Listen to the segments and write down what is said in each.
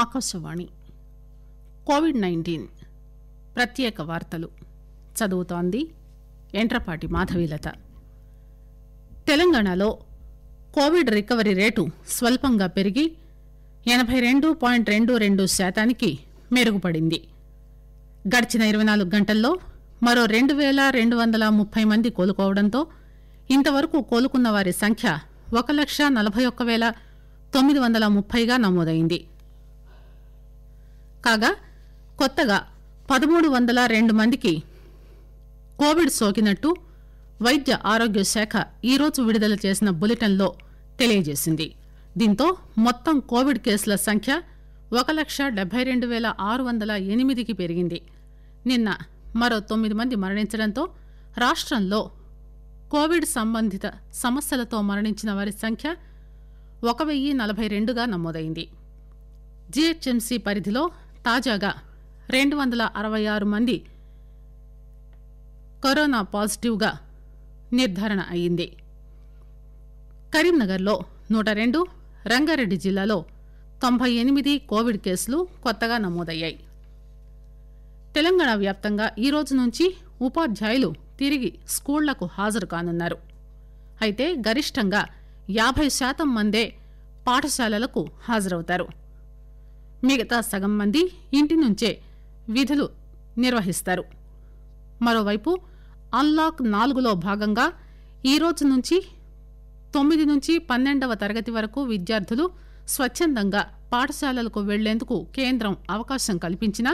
Akashvani Covid nineteen ప్రత్యేక వార్తలు చదువుతోంది ఎంట్రపాటి మాధవీలత తెలంగాణలో కోవిడ్ రికవరీ రేటు స్వల్పంగా పెరిగి ఎనబై రెండు పాయింట్ రెండు రెండు శాతానికి మెరుగుపడింది గడిచిన ఇరవై నాలుగు గంటల్లో మరో రెండు వేల రెండు వందల ముప్పై మంది కోలుకోవడంతో ఇంతవరకు కోలుకున్న వారి సంఖ్య ఒక లక్ష నలభై ఒక్క వేల తొమ్మిది వందల ముప్పైగా నమోదైంది కాగా కొత్తగా పదమూడు వందల రెండు మందికి కోవిడ్ సోకినట్టు వైద్య ఆరోగ్య శాఖ ఈరోజు విడుదల చేసిన బులెటిన్ లో తెలియజేసింది దీంతో మొత్తం కోవిడ్ కేసుల సంఖ్య ఒక లక్ష డెబ్బై రెండు వేల ఆరు వందల ఎనిమిదికి పెరిగింది నిన్న మరో తొమ్మిది మంది మరణించడంతో రాష్ట్రంలో కోవిడ్ సంబంధిత సమస్యలతో మరణించిన వారి సంఖ్య ఒక వెయ్యి నలభై రెండుగా నమోదైంది జీహెచ్ఎంసీ పరిధిలో తాజాగా రెండు వందల అరవై ఆరు మంది కరోనా పాజిటివ్ గా నిర్దారణ అయ్యింది కరీంనగర్లో నూట రెండు రంగారెడ్డి జిల్లాలో తొంభై ఎనిమిది కోవిడ్ కేసులు కొత్తగా నమోదయ్యాయి తెలంగాణ వ్యాప్తంగా ఈ రోజు నుంచి ఉపాధ్యాయులు తిరిగి స్కూళ్లకు హాజరు కానున్నారు అయితే గరిష్టంగా యాభై శాతం మందే పాఠశాలలకు హాజరవుతారు మిగతా సగం మంది ఇంటి నుంచే విధులు నిర్వహిస్తారు మరోవైపు అన్లాక్ నాలుగులో భాగంగా ఈరోజు నుంచి తొమ్మిది నుంచి పన్నెండవ తరగతి వరకు విద్యార్థులు స్వచ్చందంగా పాఠశాలలకు వెళ్లేందుకు కేంద్రం అవకాశం కల్పించినా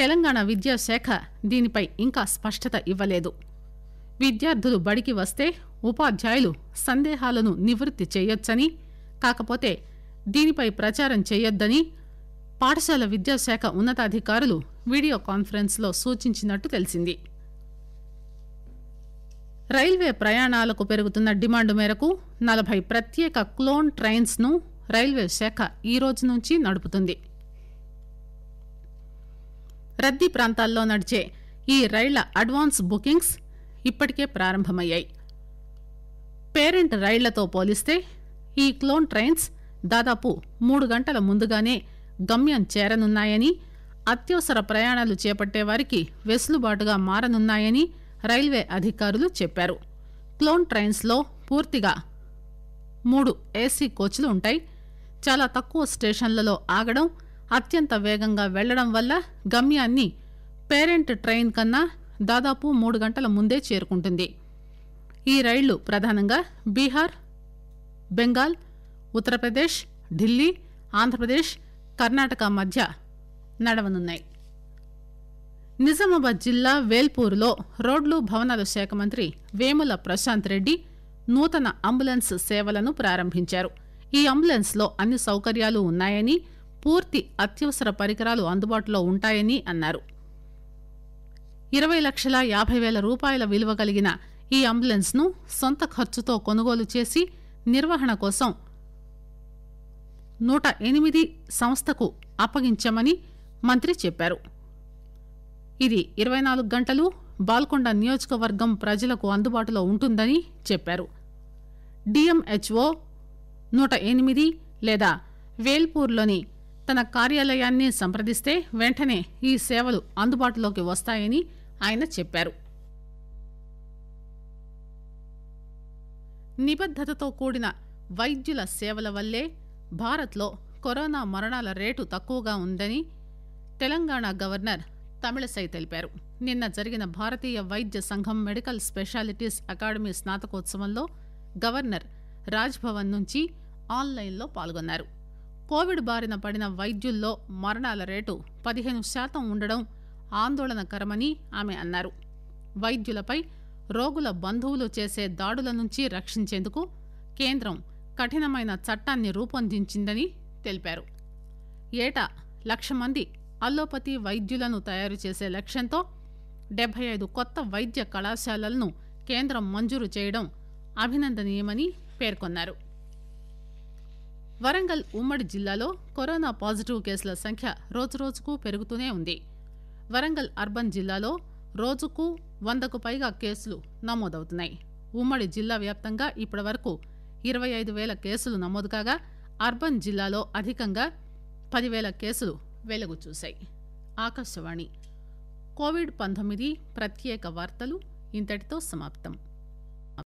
తెలంగాణ విద్యాశాఖ దీనిపై ఇంకా స్పష్టత ఇవ్వలేదు విద్యార్థులు బడికి వస్తే ఉపాధ్యాయులు సందేహాలను నివృత్తి చేయొచ్చని కాకపోతే దీనిపై ప్రచారం చేయొద్దని పాఠశాల విద్యాశాఖ ఉన్నతాధికారులు వీడియో కాన్ఫరెన్స్ లో సూచించినట్టు తెలిసింది రైల్వే ప్రయాణాలకు పెరుగుతున్న డిమాండ్ మేరకు నలభై ప్రత్యేక క్లోన్ ట్రైన్స్ ను రైల్వే శాఖ ఈ రోజు నుంచి నడుపుతుంది రద్దీ ప్రాంతాల్లో నడిచే ఈ రైళ్ల అడ్వాన్స్ బుకింగ్స్ ఇప్పటికే ప్రారంభమయ్యాయి పేరెంట్ రైళ్లతో పోలిస్తే ఈ క్లోన్ ట్రైన్స్ దాదాపు మూడు గంటల ముందుగానే గమ్యం చేరనున్నాయని అత్యవసర ప్రయాణాలు చేపట్టేవారికి వెసులుబాటుగా మారనున్నాయని రైల్వే అధికారులు చెప్పారు క్లోన్ ట్రైన్స్ లో పూర్తిగా మూడు ఏసీ కోచ్లు ఉంటాయి చాలా తక్కువ స్టేషన్లలో ఆగడం అత్యంత వేగంగా వెళ్లడం వల్ల గమ్యాన్ని పేరెంట్ ట్రైన్ కన్నా దాదాపు మూడు గంటల ముందే చేరుకుంటుంది ఈ రైళ్లు ప్రధానంగా బీహార్ బెంగాల్ ఉత్తరప్రదేశ్ ఢిల్లీ ఆంధ్రప్రదేశ్ కర్ణాటక మధ్య నడవనున్నాయి నిజామాబాద్ జిల్లా వేల్పూర్లో రోడ్లు భవనాల శాఖ మంత్రి వేముల ప్రశాంత్ రెడ్డి నూతన అంబులెన్స్ సేవలను ప్రారంభించారు ఈ అంబులెన్స్ లో అన్ని సౌకర్యాలు ఉన్నాయని పూర్తి అత్యవసర పరికరాలు అందుబాటులో ఉంటాయని అన్నారు ఇరవై లక్షల యాభై వేల రూపాయల విలువ కలిగిన ఈ అంబులెన్స్ ను సొంత ఖర్చుతో కొనుగోలు చేసి నిర్వహణ కోసం నూట ఎనిమిది సంస్థకు అప్పగించామని మంత్రి చెప్పారు ఇది ఇరవై నాలుగు గంటలు బాల్కొండ నియోజకవర్గం ప్రజలకు అందుబాటులో ఉంటుందని చెప్పారు డిఎంహెచ్ఓ నూట ఎనిమిది లేదా వేల్పూర్లోని తన కార్యాలయాన్ని సంప్రదిస్తే వెంటనే ఈ సేవలు అందుబాటులోకి వస్తాయని ఆయన చెప్పారు నిబద్దతతో కూడిన వైద్యుల సేవల వల్లే భారత్లో కరోనా మరణాల రేటు తక్కువగా ఉందని తెలంగాణ గవర్నర్ తమిళసై తెలిపారు నిన్న జరిగిన భారతీయ వైద్య సంఘం మెడికల్ స్పెషాలిటీస్ అకాడమీ స్నాతకోత్సవంలో గవర్నర్ రాజ్భవన్ నుంచి ఆన్లైన్లో పాల్గొన్నారు కోవిడ్ బారిన పడిన వైద్యుల్లో మరణాల రేటు పదిహేను శాతం ఉండడం ఆందోళనకరమని ఆమె అన్నారు వైద్యులపై రోగుల బంధువులు చేసే దాడుల నుంచి రక్షించేందుకు కేంద్రం కఠినమైన చట్టాన్ని రూపొందించిందని తెలిపారు ఏటా లక్ష మంది అల్లోపతి వైద్యులను తయారు చేసే లక్ష్యంతో డెబ్బై ఐదు కొత్త వైద్య కళాశాలలను కేంద్రం మంజూరు చేయడం అభినందనీయమని పేర్కొన్నారు వరంగల్ ఉమ్మడి జిల్లాలో కరోనా పాజిటివ్ కేసుల సంఖ్య రోజురోజుకు పెరుగుతూనే ఉంది వరంగల్ అర్బన్ జిల్లాలో రోజుకు వందకు పైగా కేసులు నమోదవుతున్నాయి ఉమ్మడి జిల్లా వ్యాప్తంగా ఇప్పటి వరకు ఇరవై ఐదు వేల కేసులు నమోదు కాగా అర్బన్ జిల్లాలో అధికంగా పదివేల కేసులు వెలుగు చూశాయి ఆకాశవాణి కోవిడ్ పంతొమ్మిది ప్రత్యేక వార్తలు ఇంతటితో సమాప్తం